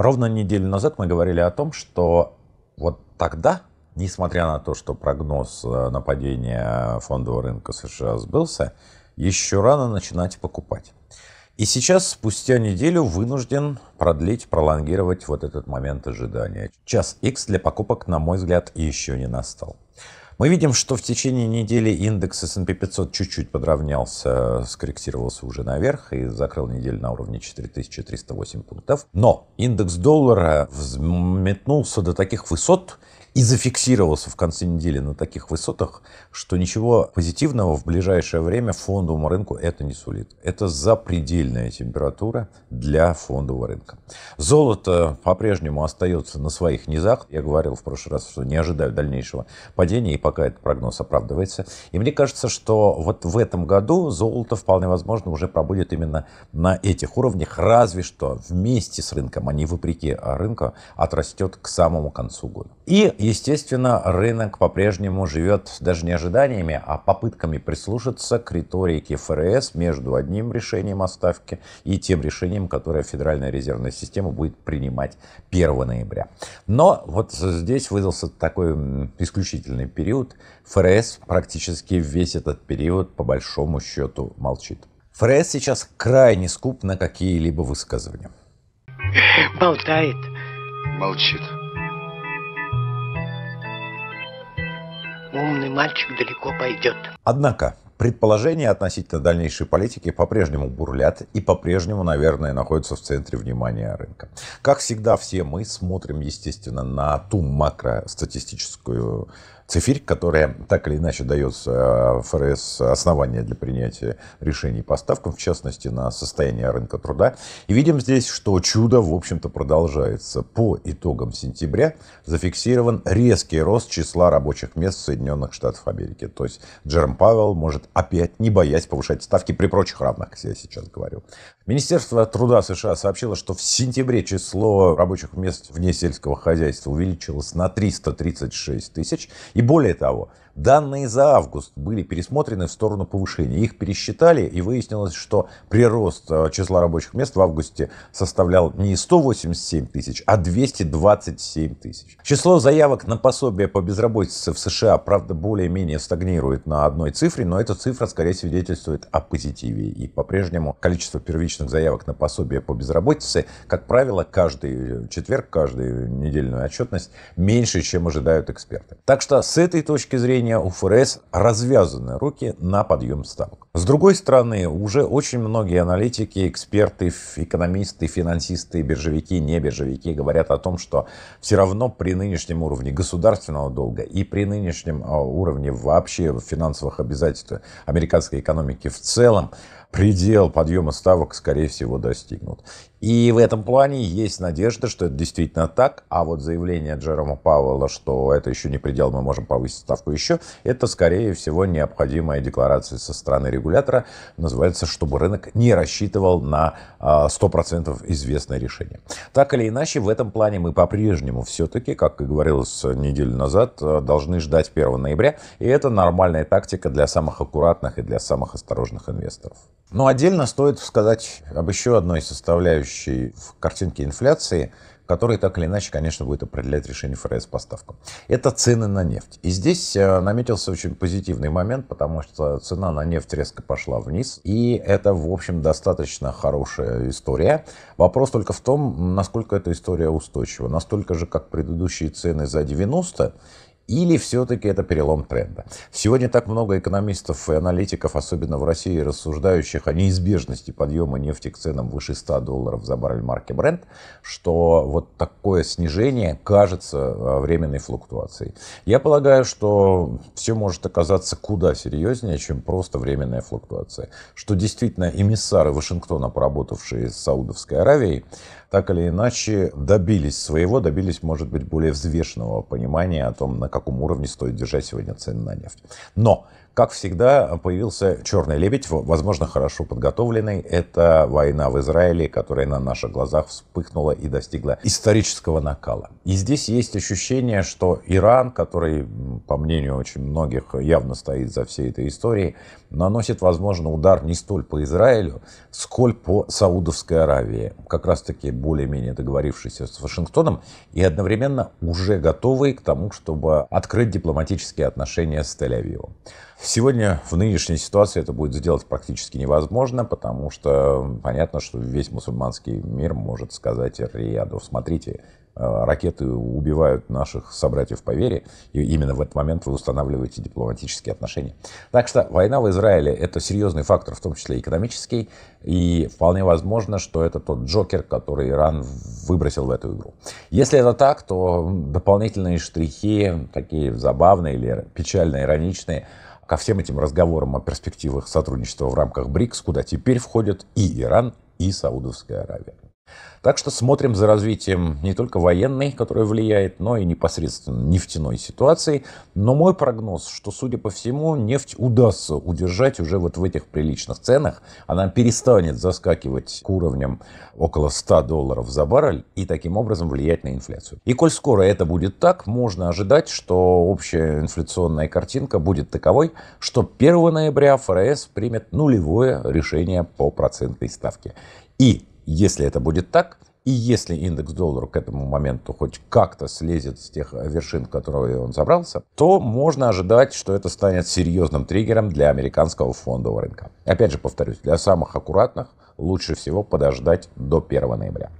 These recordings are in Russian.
Ровно неделю назад мы говорили о том, что вот тогда, несмотря на то, что прогноз э, нападения фондового рынка США сбылся, еще рано начинать покупать. И сейчас, спустя неделю, вынужден продлить, пролонгировать вот этот момент ожидания. Час X для покупок, на мой взгляд, еще не настал. Мы видим, что в течение недели индекс S&P 500 чуть-чуть подравнялся, скорректировался уже наверх и закрыл неделю на уровне 4308 пунктов. Но индекс доллара взметнулся до таких высот, и зафиксировался в конце недели на таких высотах, что ничего позитивного в ближайшее время фондовому рынку это не сулит. Это запредельная температура для фондового рынка. Золото по-прежнему остается на своих низах. Я говорил в прошлый раз, что не ожидаю дальнейшего падения, и пока этот прогноз оправдывается. И мне кажется, что вот в этом году золото вполне возможно уже пробудет именно на этих уровнях, разве что вместе с рынком, а не вопреки рынка, отрастет к самому концу года. И Естественно, рынок по-прежнему живет даже не ожиданиями, а попытками прислушаться к риторике ФРС между одним решением о ставке и тем решением, которое Федеральная резервная система будет принимать 1 ноября. Но вот здесь выдался такой исключительный период. ФРС практически весь этот период по большому счету молчит. ФРС сейчас крайне скуп на какие-либо высказывания. Болтает. Молчит. умный мальчик далеко пойдет. Однако, Предположения относительно дальнейшей политики по-прежнему бурлят и по-прежнему, наверное, находятся в центре внимания рынка. Как всегда, все мы смотрим, естественно, на ту макростатистическую цифирь, которая так или иначе дает э, ФРС основания для принятия решений по ставкам, в частности, на состояние рынка труда. И видим здесь, что чудо, в общем-то, продолжается. По итогам сентября зафиксирован резкий рост числа рабочих мест в Соединенных Штатах Америки. То есть Джером Павел может опять, не боясь повышать ставки при прочих равных, как я сейчас говорю, Министерство труда США сообщило, что в сентябре число рабочих мест вне сельского хозяйства увеличилось на 336 тысяч. И более того, Данные за август были пересмотрены в сторону повышения. Их пересчитали и выяснилось, что прирост э, числа рабочих мест в августе составлял не 187 тысяч, а 227 тысяч. Число заявок на пособие по безработице в США, правда, более-менее стагнирует на одной цифре, но эта цифра скорее свидетельствует о позитиве. И по-прежнему количество первичных заявок на пособие по безработице, как правило, каждый э, четверг, каждую недельную отчетность меньше, чем ожидают эксперты. Так что с этой точки зрения меня у ФРС развязаны руки на подъем ставок. С другой стороны, уже очень многие аналитики, эксперты, экономисты, финансисты, биржевики, не биржевики говорят о том, что все равно при нынешнем уровне государственного долга и при нынешнем а, уровне вообще финансовых обязательств американской экономики в целом, предел подъема ставок, скорее всего, достигнут. И в этом плане есть надежда, что это действительно так, а вот заявление Джерома Пауэлла, что это еще не предел, мы можем повысить ставку еще, это, скорее всего, необходимая декларация со стороны регулятора, называется, чтобы рынок не рассчитывал на 100% а, известное решение. Так или иначе, в этом плане мы по-прежнему все-таки, как и говорилось неделю назад, а, должны ждать 1 ноября, и это нормальная тактика для самых аккуратных и для самых осторожных инвесторов. Но отдельно стоит сказать об еще одной составляющей в картинке инфляции, которая так или иначе, конечно, будет определять решение ФРС по ставкам. Это цены на нефть. И здесь э, наметился очень позитивный момент, потому что цена на нефть резко пошла вниз. И это, в общем, достаточно хорошая история. Вопрос только в том, насколько эта история устойчива. Настолько же, как предыдущие цены за 90, или все-таки это перелом тренда? Сегодня так много экономистов и аналитиков, особенно в России, рассуждающих о неизбежности подъема нефти к ценам выше 100 долларов за баррель марки Brent, что вот такое снижение кажется а, временной флуктуацией. Я полагаю, что все может оказаться куда серьезнее, чем просто временная флуктуация. Что действительно эмиссары Вашингтона, поработавшие с Саудовской Аравией, так или иначе добились своего, добились, может быть, более взвешенного понимания о том, на каком уровне стоит держать сегодня цены на нефть. Но как всегда, появился «Черный лебедь», возможно, хорошо подготовленный. Это война в Израиле, которая на наших глазах вспыхнула и достигла исторического накала. И здесь есть ощущение, что Иран, который, по мнению очень многих, явно стоит за всей этой историей, наносит, возможно, удар не столь по Израилю, сколь по Саудовской Аравии, как раз-таки более-менее договорившийся с Вашингтоном и одновременно уже готовый к тому, чтобы открыть дипломатические отношения с Тель-Авивом. Сегодня в нынешней ситуации это будет сделать практически невозможно, потому что понятно, что весь мусульманский мир может сказать Рияду, смотрите, э, ракеты убивают наших собратьев по вере, и именно в этот момент вы устанавливаете дипломатические отношения. Так что война в Израиле – это серьезный фактор, в том числе экономический, и вполне возможно, что это тот джокер, который Иран выбросил в эту игру. Если это так, то дополнительные штрихи, такие забавные или печально-ироничные – ко всем этим разговорам о перспективах сотрудничества в рамках БРИКС, куда теперь входят и Иран, и Саудовская Аравия. Так что смотрим за развитием не только военной, которая влияет, но и непосредственно нефтяной ситуации. Но мой прогноз, что, судя по всему, нефть удастся удержать уже вот в этих приличных ценах. Она перестанет заскакивать к уровням около 100 долларов за баррель и таким образом влиять на инфляцию. И коль скоро это будет так, можно ожидать, что общая инфляционная картинка будет таковой, что 1 ноября ФРС примет нулевое решение по процентной ставке. И если это будет так, и если индекс доллара к этому моменту хоть как-то слезет с тех э, вершин, в которые он забрался, то можно ожидать, что это станет серьезным триггером для американского фондового рынка. Опять же повторюсь, для самых аккуратных лучше всего подождать до 1 ноября.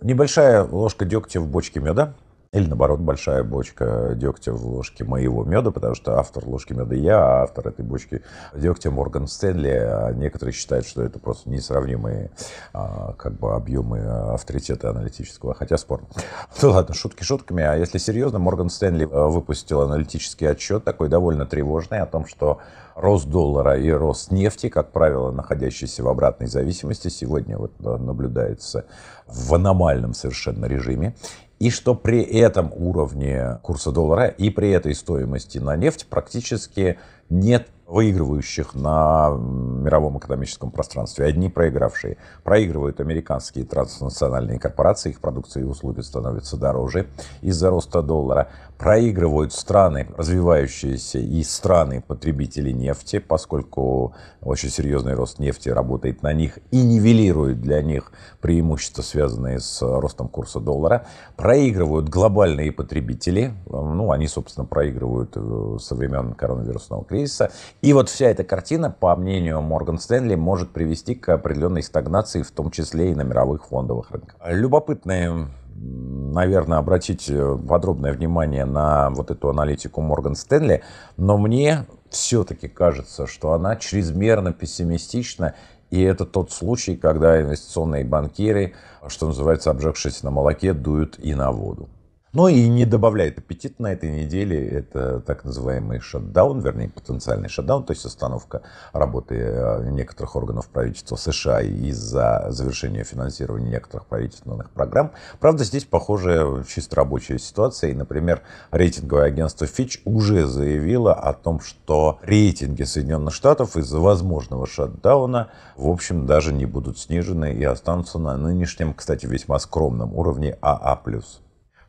Небольшая ложка дегтя в бочке меда – или, наоборот, большая бочка дегтя в ложке моего меда, потому что автор ложки меда я, а автор этой бочки дегтя Морган Стэнли. А некоторые считают, что это просто несравнимые а, как бы объемы авторитета аналитического, хотя спорно. Ну ладно, шутки шутками. А если серьезно, Морган Стэнли э, выпустил аналитический отчет, такой довольно тревожный, о том, что рост доллара и рост нефти, как правило, находящиеся в обратной зависимости, сегодня вот э, наблюдается в аномальном совершенно режиме и что при этом уровне курса доллара и при этой стоимости на нефть практически нет выигрывающих на мировом экономическом пространстве. Одни проигравшие. Проигрывают американские транснациональные корпорации, их продукция и услуги становятся дороже из-за роста доллара. Проигрывают страны, развивающиеся и страны потребители нефти, поскольку очень серьезный рост нефти работает на них и нивелирует для них преимущества, связанные с ростом курса доллара. Проигрывают глобальные потребители, э, ну, они, собственно, проигрывают э, со времен коронавирусного кризиса и вот вся эта картина, по мнению Морган Стэнли, может привести к определенной стагнации, в том числе и на мировых фондовых рынках. Любопытные наверное, обратить э, подробное внимание на вот эту аналитику Морган Стэнли, но мне все-таки кажется, что она чрезмерно пессимистична, и это тот случай, когда инвестиционные банкиры, что называется, обжегшись на молоке, дуют и на воду. Ну и не добавляет аппетит на этой неделе. Это так называемый шатдаун, вернее потенциальный шатдаун, то есть остановка работы э, некоторых органов правительства США из-за завершения финансирования некоторых правительственных программ. Правда, здесь похожая чисто рабочая ситуация. И, например, рейтинговое агентство Fitch уже заявило о том, что рейтинги Соединенных Штатов из-за возможного шатдауна, в общем, даже не будут снижены и останутся на нынешнем, кстати, весьма скромном уровне АА+. А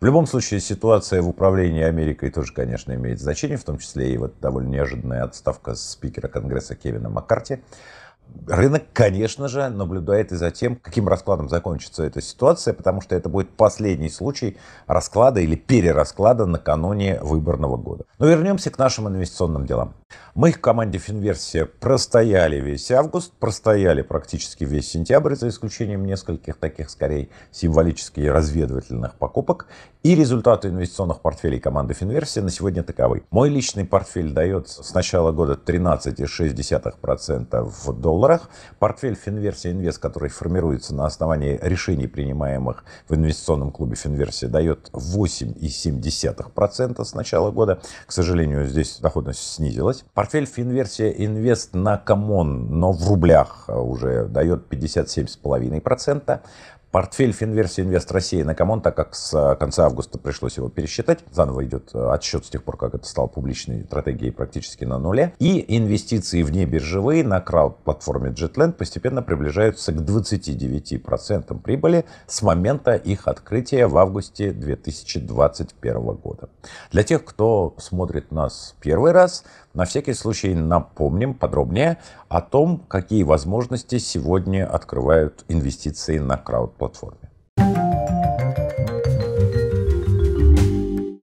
в любом случае, ситуация в управлении Америкой тоже, конечно, имеет значение, в том числе и вот довольно неожиданная отставка спикера Конгресса Кевина Маккарти рынок, конечно же, наблюдает и за тем, каким раскладом закончится эта ситуация, потому что это будет последний случай расклада или перерасклада накануне выборного года. Но вернемся к нашим инвестиционным делам. Мы в команде Финверсия простояли весь август, простояли практически весь сентябрь, за исключением нескольких таких, скорее, символических и разведывательных покупок. И результаты инвестиционных портфелей команды Финверсия на сегодня таковы. Мой личный портфель дает с начала года 13,6% в доллар, долларах. Портфель Финверсия Инвест, который формируется на основании решений, принимаемых в инвестиционном клубе Финверсия, дает 8,7% с начала года. К сожалению, здесь доходность снизилась. Портфель Финверсия Инвест на Камон, но в рублях а, уже дает 57,5%. Портфель Финверсии Инвест России на Камон, так как с а, конца августа пришлось его пересчитать, заново идет а, отсчет с тех пор, как это стало публичной стратегией практически на нуле, и инвестиции вне биржевые на крауд-платформе Jetland постепенно приближаются к 29% прибыли с момента их открытия в августе 2021 года. Для тех, кто смотрит нас первый раз, на всякий случай напомним подробнее о том, какие возможности сегодня открывают инвестиции на крауд-платформе.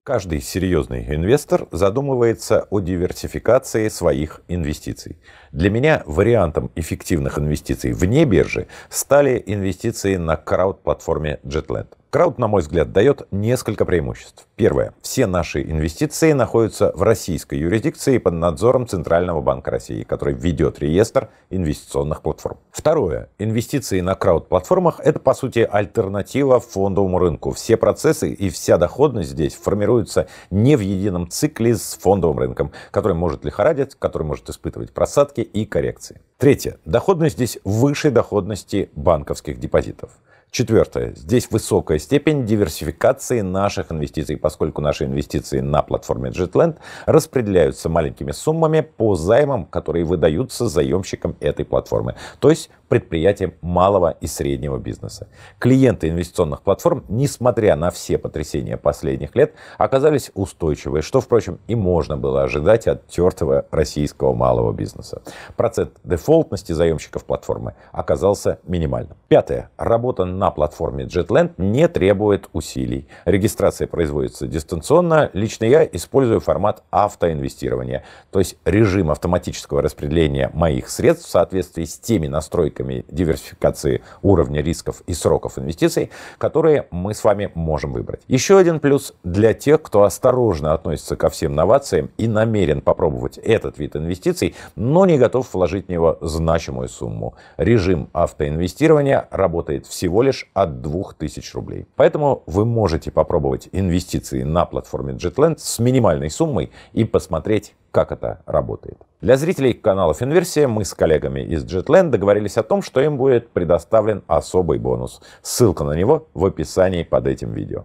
Каждый серьезный инвестор задумывается о диверсификации своих инвестиций. Для меня вариантом эффективных инвестиций вне биржи стали инвестиции на крауд-платформе JetLand. Крауд, на мой взгляд, дает несколько преимуществ. Первое. Все наши инвестиции находятся в российской юрисдикции под надзором Центрального банка России, который ведет реестр инвестиционных платформ. Второе. Инвестиции на крауд-платформах – это, по сути, альтернатива фондовому рынку. Все процессы и вся доходность здесь формируются не в едином цикле с фондовым рынком, который может лихорадить, который может испытывать просадки и коррекции. Третье. Доходность здесь выше доходности банковских депозитов. Четвертое. Здесь высокая степень диверсификации наших инвестиций, поскольку наши инвестиции на платформе JetLand распределяются маленькими суммами по займам, которые выдаются заемщикам этой платформы, то есть предприятиям малого и среднего бизнеса. Клиенты инвестиционных платформ, несмотря на все потрясения последних лет, оказались устойчивы, что, впрочем, и можно было ожидать от тертого российского малого бизнеса. Процент дефолтности заемщиков платформы оказался минимальным. Пятое. Работа на платформе JetLand не требует усилий. Регистрация производится дистанционно. Лично я использую формат автоинвестирования, то есть режим автоматического распределения моих средств в соответствии с теми настройками диверсификации уровня рисков и сроков инвестиций, которые мы с вами можем выбрать. Еще один плюс для тех, кто осторожно относится ко всем новациям и намерен попробовать этот вид инвестиций, но не готов вложить в него значимую сумму. Режим автоинвестирования работает всего лишь лишь от 2000 рублей. Поэтому вы можете попробовать инвестиции на платформе JetLand с минимальной суммой и посмотреть, как это работает. Для зрителей канала Финверсия мы с коллегами из JetLand договорились о том, что им будет предоставлен особый бонус. Ссылка на него в описании под этим видео.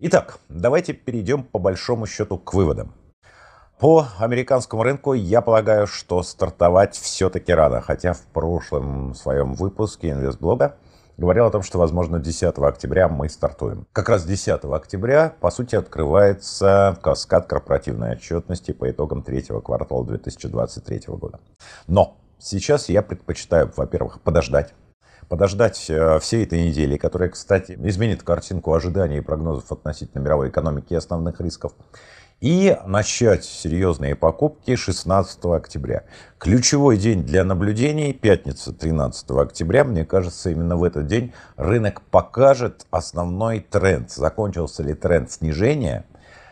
Итак, давайте перейдем по большому счету к выводам. По американскому рынку я полагаю, что стартовать все-таки рано, хотя в прошлом своем выпуске инвестблога говорил о том, что, возможно, 10 октября мы стартуем. Как раз 10 октября, по сути, открывается каскад корпоративной отчетности по итогам третьего квартала 2023 года. Но сейчас я предпочитаю, во-первых, подождать, подождать э, всей этой недели, которая, кстати, изменит картинку ожиданий и прогнозов относительно мировой экономики и основных рисков и начать серьезные покупки 16 октября. Ключевой день для наблюдений, пятница 13 октября, мне кажется, именно в этот день рынок покажет основной тренд. Закончился ли тренд снижения,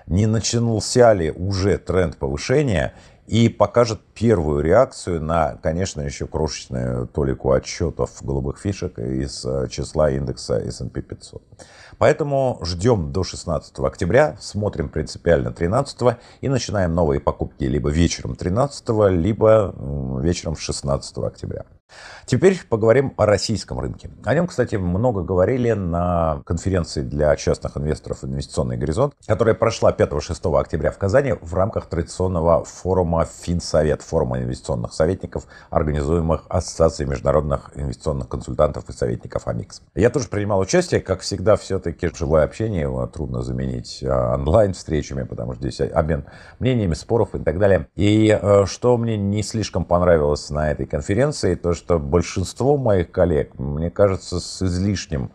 не начинался ли уже тренд повышения и покажет первую реакцию на, конечно, еще крошечную толику отчетов голубых фишек из э, числа индекса S&P 500. Поэтому ждем до 16 октября, смотрим принципиально 13 и начинаем новые покупки либо вечером 13, либо вечером 16 октября. Теперь поговорим о российском рынке. О нем, кстати, много говорили на конференции для частных инвесторов «Инвестиционный горизонт», которая прошла 5-6 октября в Казани в рамках традиционного форума «Финсовет», форума инвестиционных советников, организуемых Ассоциацией международных инвестиционных консультантов и советников АМИКС. Я тоже принимал участие, как всегда, все-таки живое общение трудно заменить а, онлайн-встречами, потому что здесь обмен мнениями, споров и так далее. И э, что мне не слишком понравилось на этой конференции, то, что большинство моих коллег, мне кажется, с излишним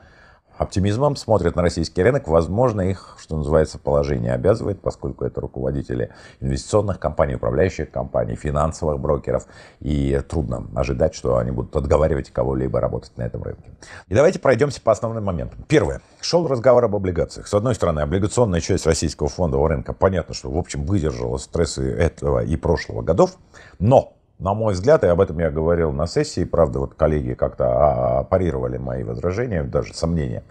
оптимизмом смотрят на российский рынок. Возможно, их, что называется, положение обязывает, поскольку это руководители инвестиционных компаний, управляющих компаний, финансовых брокеров. И трудно ожидать, что они будут отговаривать кого-либо работать на этом рынке. И давайте пройдемся по основным моментам. Первое. Шел разговор об облигациях. С одной стороны, облигационная часть российского фондового рынка, понятно, что, в общем, выдержала стрессы этого и прошлого годов. Но на мой взгляд, и об этом я говорил на сессии, правда, вот коллеги как-то а, а, парировали мои возражения, даже сомнения,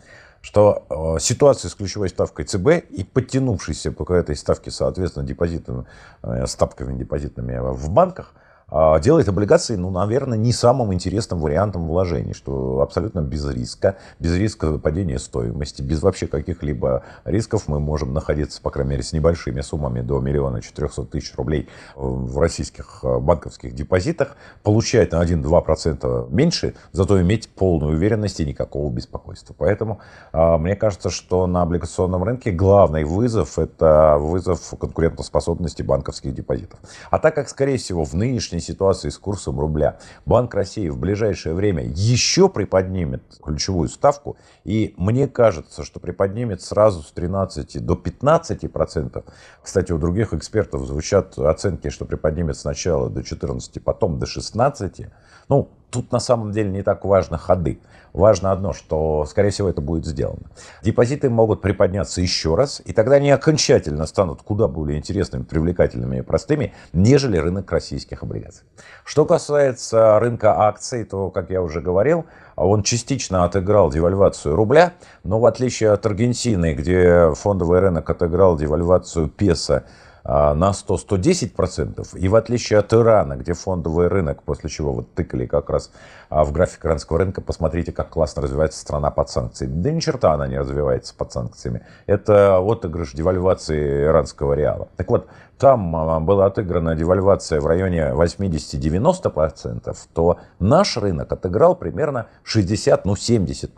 что э, ситуация с ключевой ставкой ЦБ и подтянувшейся по этой ставке, соответственно, депозитными э, ставками депозитными в банках – а, делает облигации, ну, наверное, не самым интересным вариантом вложений, что абсолютно без риска, без риска падения стоимости, без вообще каких-либо рисков мы можем находиться, по крайней мере, с небольшими суммами до миллиона четырехсот тысяч рублей э, в российских э, банковских депозитах, получать на 1-2% меньше, зато иметь полную уверенность и никакого беспокойства. Поэтому э, мне кажется, что на облигационном рынке главный вызов – это вызов конкурентоспособности банковских депозитов. А так как, скорее всего, в нынешней нынешней ситуации с курсом рубля Банк России в ближайшее время еще приподнимет ключевую ставку. И мне кажется, что приподнимет сразу с 13 до 15 процентов. Кстати, у других экспертов звучат оценки, что приподнимет сначала до 14, потом до 16. Ну, Тут на самом деле не так важно ходы. Важно одно, что, скорее всего, это будет сделано. Депозиты могут приподняться еще раз, и тогда они окончательно станут куда более интересными, привлекательными и простыми, нежели рынок российских облигаций. Что касается рынка акций, то, как я уже говорил, он частично отыграл девальвацию рубля, но в отличие от Аргентины, где фондовый рынок отыграл девальвацию песо, а, на 100-110%. И в отличие от Ирана, где фондовый рынок, после чего вот тыкали как раз а, в график иранского рынка, посмотрите, как классно развивается страна под санкциями. Да ни черта она не развивается под санкциями. Это отыгрыш девальвации иранского реала. Так вот, там а, была отыграна девальвация в районе 80-90%, то наш рынок отыграл примерно 60-70% ну 70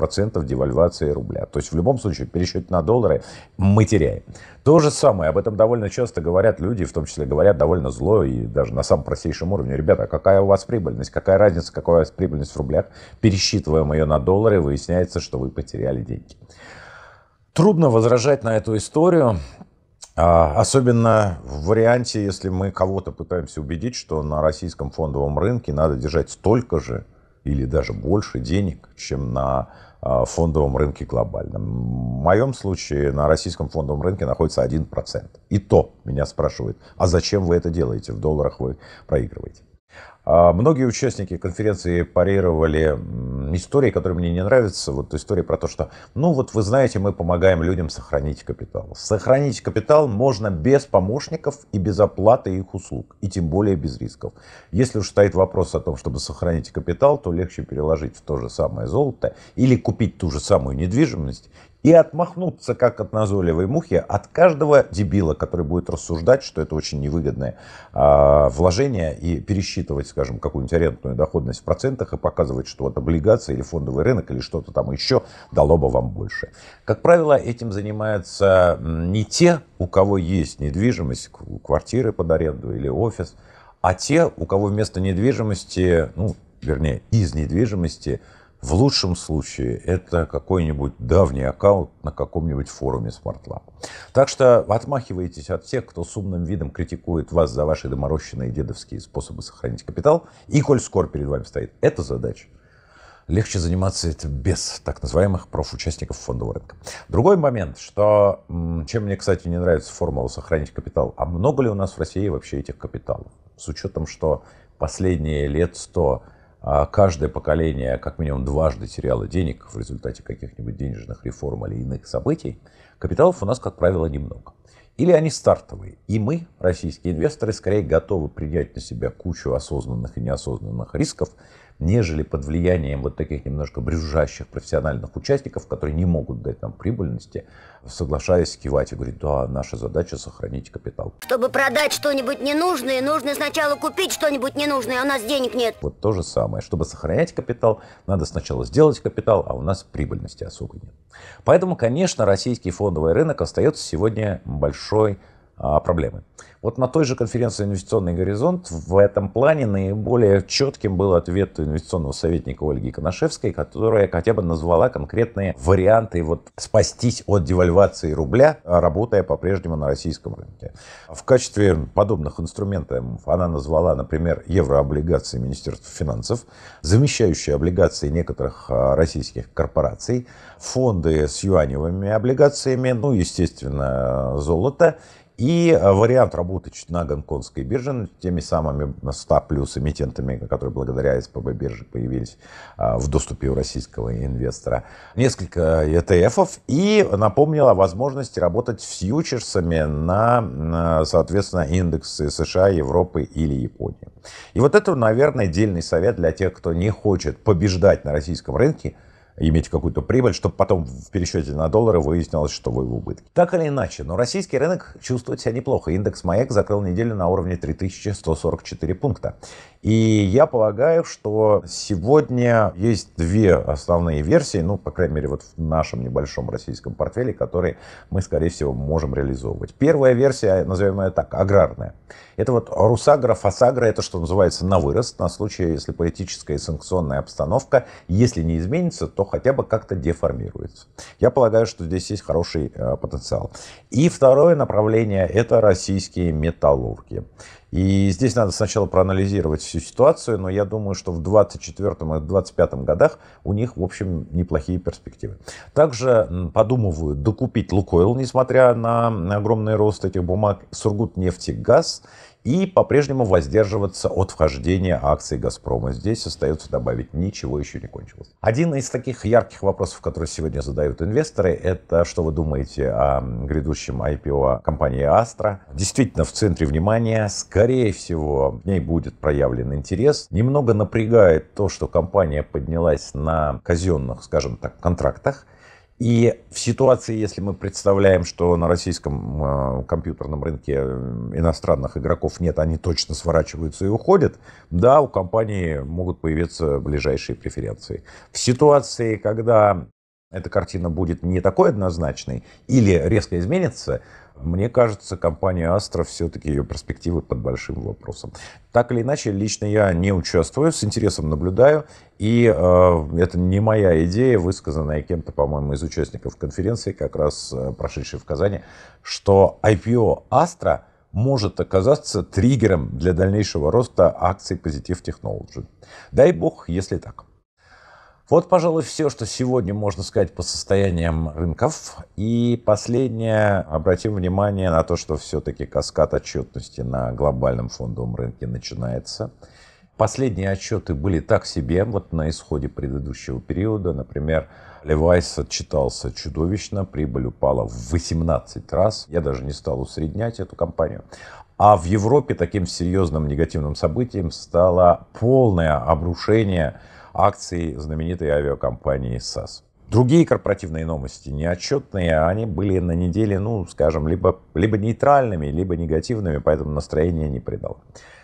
девальвации рубля. То есть в любом случае пересчет на доллары мы теряем. То же самое, об этом довольно часто говорят говорят люди, в том числе говорят довольно зло и даже на самом простейшем уровне. Ребята, а какая у вас прибыльность? Какая разница, какая у вас прибыльность в рублях? Пересчитываем ее на доллары, выясняется, что вы потеряли деньги. Трудно возражать на эту историю. А, особенно в варианте, если мы кого-то пытаемся убедить, что на российском фондовом рынке надо держать столько же или даже больше денег, чем на Э, фондовом рынке глобальном. В моем случае на российском фондовом рынке находится 1%. И то меня спрашивают, а зачем вы это делаете? В долларах вы проигрываете. А многие участники конференции парировали истории, которые мне не нравятся. Вот история про то, что, ну вот вы знаете, мы помогаем людям сохранить капитал. Сохранить капитал можно без помощников и без оплаты их услуг, и тем более без рисков. Если уж стоит вопрос о том, чтобы сохранить капитал, то легче переложить в то же самое золото или купить ту же самую недвижимость, и отмахнуться, как от назойливой мухи, от каждого дебила, который будет рассуждать, что это очень невыгодное а, вложение, и пересчитывать, скажем, какую-нибудь арендную доходность в процентах и показывать, что вот облигация или фондовый рынок или что-то там еще дало бы вам больше. Как правило, этим занимаются не те, у кого есть недвижимость, квартиры под аренду или офис, а те, у кого вместо недвижимости, ну, вернее, из недвижимости – в лучшем случае это какой-нибудь давний аккаунт на каком-нибудь форуме SmartLab. Так что отмахивайтесь от всех, кто с умным видом критикует вас за ваши доморощенные дедовские способы сохранить капитал. И коль скоро перед вами стоит эта задача, легче заниматься этим без так называемых профучастников фондового рынка. Другой момент, что, чем мне, кстати, не нравится формула «сохранить капитал», а много ли у нас в России вообще этих капиталов? С учетом, что последние лет 100 а каждое поколение как минимум дважды теряло денег в результате каких-нибудь денежных реформ или иных событий, капиталов у нас, как правило, немного. Или они стартовые. И мы, российские инвесторы, скорее готовы принять на себя кучу осознанных и неосознанных рисков, нежели под влиянием вот таких немножко брюзжащих профессиональных участников, которые не могут дать нам прибыльности, соглашаясь кивать и говорить, да, наша задача сохранить капитал. Чтобы продать что-нибудь ненужное, нужно сначала купить что-нибудь ненужное, а у нас денег нет. Вот то же самое. Чтобы сохранять капитал, надо сначала сделать капитал, а у нас прибыльности особо нет. Поэтому, конечно, российский фондовый рынок остается сегодня большой а, проблемы. Вот на той же конференции «Инвестиционный горизонт» в этом плане наиболее четким был ответ инвестиционного советника Ольги Коношевской, которая хотя бы назвала конкретные варианты вот спастись от девальвации рубля, работая по-прежнему на российском рынке. В качестве подобных инструментов она назвала, например, еврооблигации Министерства финансов, замещающие облигации некоторых а, российских корпораций, фонды с юаневыми облигациями, ну, естественно, золото – и э, вариант работать на гонконгской бирже, ну, теми самыми 100 плюс эмитентами, которые благодаря СПБ бирже появились а, в доступе у российского инвестора. Несколько ETF и напомнила о возможности работать с фьючерсами на, э, соответственно, индексы США, Европы или Японии. И вот это, наверное, дельный совет для тех, кто не хочет побеждать на российском рынке – иметь какую-то прибыль, чтобы потом в пересчете на доллары выяснилось, что вы в убытке. Так или иначе, но российский рынок чувствует себя неплохо. Индекс МАЭК закрыл неделю на уровне 3144 пункта. И я полагаю, что сегодня есть две основные версии, ну, по крайней мере, вот в нашем небольшом российском портфеле, которые мы, скорее всего, можем реализовывать. Первая версия, назовем ее так, аграрная. Это вот Русагра, Фасагра, это что называется на вырост, на случай, если политическая и санкционная обстановка, если не изменится, то то хотя бы как-то деформируется. Я полагаю, что здесь есть хороший э, потенциал. И второе направление – это российские металлурги. И здесь надо сначала проанализировать всю ситуацию, но я думаю, что в 2024 и 2025 годах у них, в общем, неплохие перспективы. Также подумывают докупить Лукойл, несмотря на огромный рост этих бумаг, Сургутнефтегаз и по-прежнему воздерживаться от вхождения акций «Газпрома». Здесь остается добавить, ничего еще не кончилось. Один из таких ярких вопросов, которые сегодня задают инвесторы, это что вы думаете о грядущем IPO компании «Астра». Действительно, в центре внимания, скорее всего, в ней будет проявлен интерес. Немного напрягает то, что компания поднялась на казенных, скажем так, контрактах, и в ситуации, если мы представляем, что на российском э, компьютерном рынке э, иностранных игроков нет, они точно сворачиваются и уходят, да, у компании могут появиться ближайшие преференции. В ситуации, когда эта картина будет не такой однозначной или резко изменится, мне кажется, компания Astra все-таки ее перспективы под большим вопросом. Так или иначе, лично я не участвую, с интересом наблюдаю, и э, это не моя идея, высказанная кем-то, по-моему, из участников конференции, как раз э, прошедшей в Казани, что IPO Astra может оказаться триггером для дальнейшего роста акций Positive Technology. Дай бог, если так. Вот, пожалуй, все, что сегодня можно сказать по состояниям рынков. И последнее, обратим внимание на то, что все-таки каскад отчетности на глобальном фондовом рынке начинается. Последние отчеты были так себе, вот на исходе предыдущего периода. Например, Левайс отчитался чудовищно, прибыль упала в 18 раз. Я даже не стал усреднять эту компанию. А в Европе таким серьезным негативным событием стало полное обрушение акций знаменитой авиакомпании САС. Другие корпоративные новости, неотчетные, они были на неделе, ну, скажем, либо, либо нейтральными, либо негативными, поэтому настроение не придало.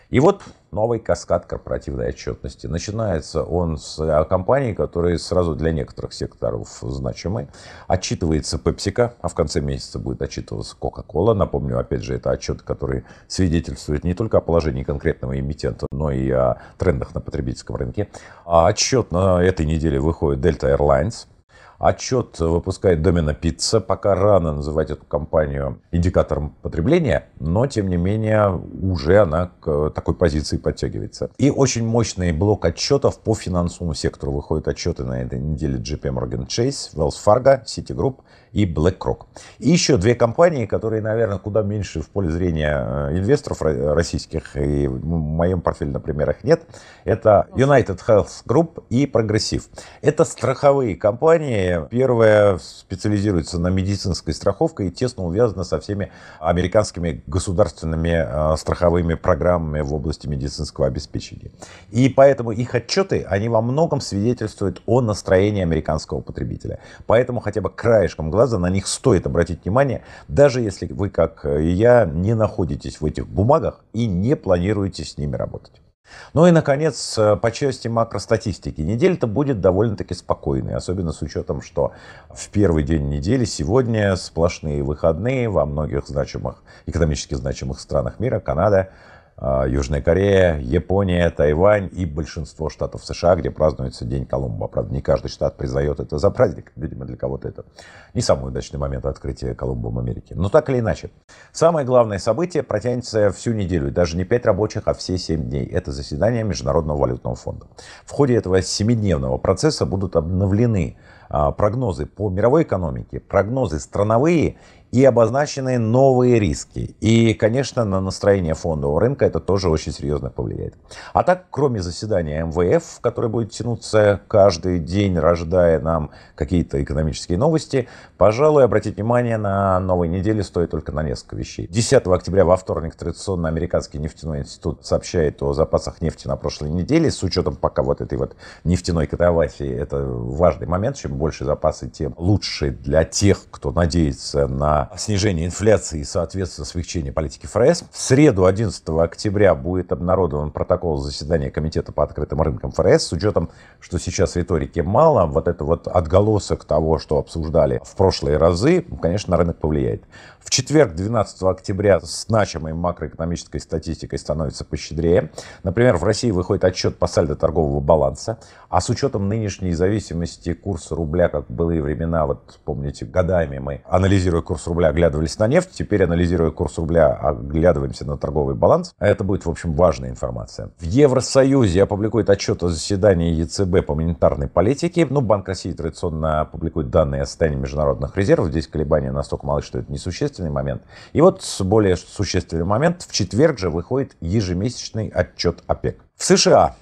И вот новый каскад корпоративной отчетности. Начинается он с э, компаний, которые сразу для некоторых секторов значимы. Отчитывается PepsiCo, а в конце месяца будет отчитываться Coca-Cola. Напомню, опять же, это отчет, который свидетельствует не только о положении конкретного эмитента, но и о трендах на потребительском рынке. А отчет на этой неделе выходит Delta Airlines – Отчет выпускает Домина Пицца. Пока рано называть эту компанию индикатором потребления, но, тем не менее, уже она к такой позиции подтягивается. И очень мощный блок отчетов по финансовому сектору. Выходят отчеты на этой неделе JP Morgan Chase, Wells Fargo, Citigroup, и BlackRock. И еще две компании, которые, наверное, куда меньше в поле зрения э, инвесторов российских, и в моем портфеле, например, их нет, это United Health Group и Progressive. Это страховые компании. Первая специализируется на медицинской страховке и тесно увязана со всеми американскими государственными э, страховыми программами в области медицинского обеспечения. И поэтому их отчеты, они во многом свидетельствуют о настроении американского потребителя. Поэтому хотя бы краешком глаза глаза, на них стоит обратить внимание, даже если вы, как и э, я, не находитесь в этих бумагах и не планируете с ними работать. Ну и, наконец, э, по части макростатистики. Неделя-то будет довольно-таки спокойной, особенно с учетом, что в первый день недели сегодня сплошные выходные во многих значимых, экономически значимых странах мира, Канада, а, Южная Корея, Япония, Тайвань и большинство штатов США, где празднуется День Колумба. Правда, не каждый штат признает это за праздник. Видимо, для кого-то это не самый удачный момент открытия Колумбом Америки. Но так или иначе. Самое главное событие протянется всю неделю. Даже не 5 рабочих, а все 7 дней. Это заседание Международного валютного фонда. В ходе этого семидневного процесса будут обновлены а, прогнозы по мировой экономике, прогнозы страновые и обозначены новые риски. И, конечно, на настроение фондового рынка это тоже очень серьезно повлияет. А так, кроме заседания МВФ, которое будет тянуться каждый день, рождая нам какие-то экономические новости, пожалуй, обратить внимание на новой неделе стоит только на несколько вещей. 10 октября во вторник традиционно американский нефтяной институт сообщает о запасах нефти на прошлой неделе, с учетом пока вот этой вот нефтяной катавасии. Это важный момент. Чем больше запасы, тем лучше для тех, кто надеется на на снижение инфляции и, соответственно, смягчение политики ФРС. В среду 11 октября будет обнародован протокол заседания Комитета по открытым рынкам ФРС. С учетом, что сейчас риторики мало, вот это вот отголосок того, что обсуждали в прошлые разы, конечно, на рынок повлияет. В четверг, 12 октября, с значимой макроэкономической статистикой становится пощедрее. Например, в России выходит отчет по сальдо торгового баланса, а с учетом нынешней зависимости курса рубля, как в былые времена, вот помните, годами мы, анализируя курс рубля оглядывались на нефть, теперь, анализируя курс рубля, оглядываемся на торговый баланс. А это будет, в общем, важная информация. В Евросоюзе опубликует отчет о заседании ЕЦБ по монетарной политике. Ну, Банк России традиционно публикует данные о состоянии международных резервов. Здесь колебания настолько малы, что это несущественный момент. И вот более существенный момент. В четверг же выходит ежемесячный отчет ОПЕК. В США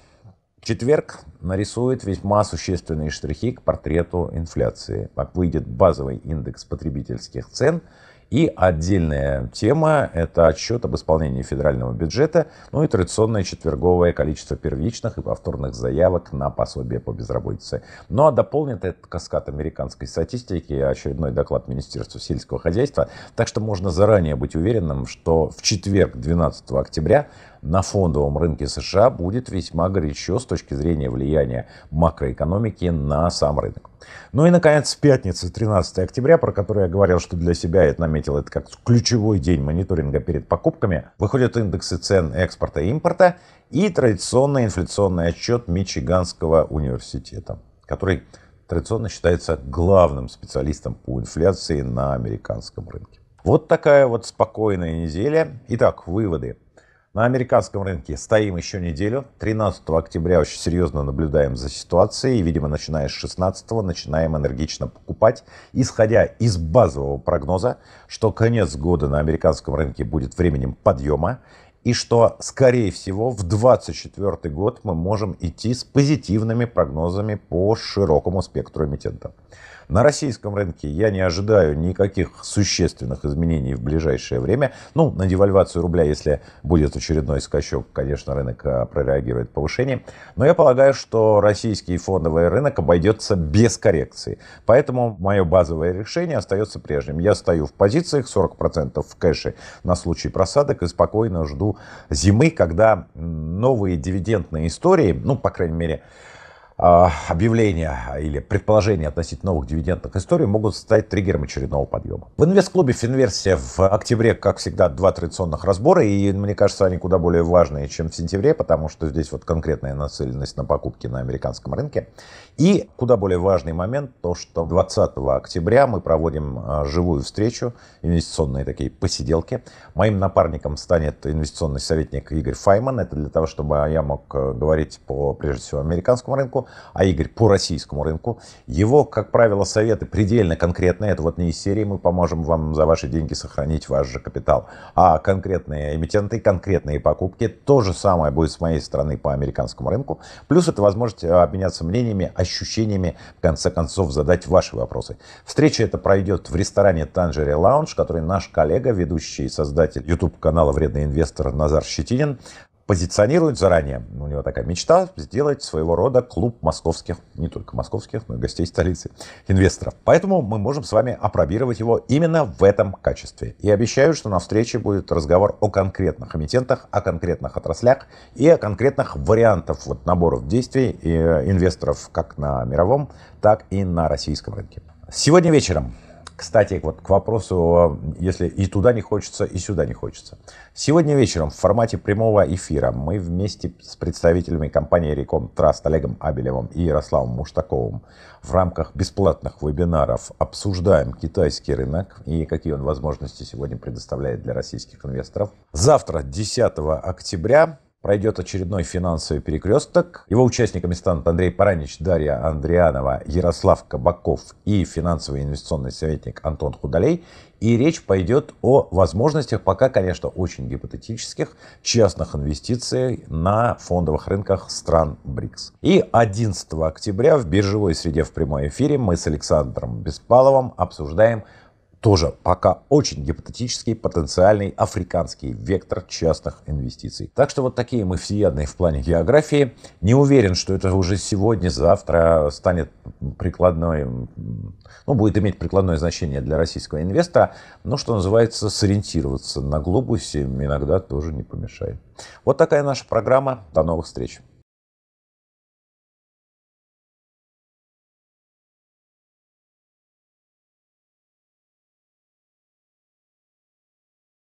четверг нарисует весьма существенные штрихи к портрету инфляции. Выйдет базовый индекс потребительских цен и отдельная тема – это отчет об исполнении федерального бюджета, ну и традиционное четверговое количество первичных и повторных заявок на пособие по безработице. Ну а дополнит этот каскад американской статистики очередной доклад Министерства сельского хозяйства, так что можно заранее быть уверенным, что в четверг 12 октября на фондовом рынке США будет весьма горячо с точки зрения влияния макроэкономики на сам рынок. Ну и, наконец, пятница, пятницу, 13 октября, про которую я говорил, что для себя я это наметил это как ключевой день мониторинга перед покупками, выходят индексы цен экспорта и импорта и традиционный инфляционный отчет Мичиганского университета, который традиционно считается главным специалистом по инфляции на американском рынке. Вот такая вот спокойная неделя. Итак, выводы. На американском рынке стоим еще неделю. 13 октября очень серьезно наблюдаем за ситуацией. И, видимо, начиная с 16 начинаем энергично покупать, исходя из базового прогноза, что конец года на американском рынке будет временем подъема и что, скорее всего, в 2024 год мы можем идти с позитивными прогнозами по широкому спектру эмитентов. На российском рынке я не ожидаю никаких существенных изменений в ближайшее время. Ну, на девальвацию рубля, если будет очередной скачок, конечно, рынок а, прореагирует повышением. Но я полагаю, что российский фондовый рынок обойдется без коррекции. Поэтому мое базовое решение остается прежним. Я стою в позициях 40% в кэше на случай просадок и спокойно жду зимы, когда новые дивидендные истории, ну, по крайней мере, а, объявления или предположения относительно новых дивидендных историй могут стать триггером очередного подъема. В инвест-клубе Финверсия в октябре, как всегда, два традиционных разбора, и мне кажется, они куда более важные, чем в сентябре, потому что здесь вот конкретная нацеленность на покупки на американском рынке. И куда более важный момент, то что 20 октября мы проводим а, живую встречу, инвестиционные такие посиделки. Моим напарником станет инвестиционный советник Игорь Файман. Это для того, чтобы я мог э, говорить по, прежде всего, американскому рынку, а Игорь по российскому рынку. Его, как правило, советы предельно конкретные. Это вот не из серии «Мы поможем вам за ваши деньги сохранить ваш же капитал», а конкретные эмитенты, конкретные покупки. То же самое будет с моей стороны по американскому рынку. Плюс это возможность э, обменяться мнениями, ощущениями, в конце концов задать ваши вопросы. Встреча эта пройдет в ресторане Танжере Лаунж, который наш коллега, ведущий и создатель YouTube-канала «Вредный инвестор» Назар Щетинин позиционирует заранее. У него такая мечта сделать своего рода клуб московских, не только московских, но и гостей столицы, инвесторов. Поэтому мы можем с вами опробировать его именно в этом качестве. И обещаю, что на встрече будет разговор о конкретных эмитентах, о конкретных отраслях и о конкретных вариантах вот, наборов действий э, инвесторов как на мировом, так и на российском рынке. Сегодня вечером кстати, вот к вопросу, если и туда не хочется, и сюда не хочется. Сегодня вечером в формате прямого эфира мы вместе с представителями компании Реком Траст Олегом Абелевым и Ярославом Муштаковым в рамках бесплатных вебинаров обсуждаем китайский рынок и какие он возможности сегодня предоставляет для российских инвесторов. Завтра, 10 октября, пройдет очередной финансовый перекресток. Его участниками станут Андрей Паранич, Дарья Андрианова, Ярослав Кабаков и финансовый инвестиционный советник Антон Худалей. И речь пойдет о возможностях, пока, конечно, очень гипотетических, частных инвестиций на фондовых рынках стран БРИКС. И 11 октября в биржевой среде в прямом эфире мы с Александром Беспаловым обсуждаем тоже пока очень гипотетический потенциальный африканский вектор частных инвестиций. Так что вот такие мы всеядные в плане географии. Не уверен, что это уже сегодня, завтра станет прикладной, ну, будет иметь прикладное значение для российского инвестора, но, что называется, сориентироваться на глобусе иногда тоже не помешает. Вот такая наша программа. До новых встреч!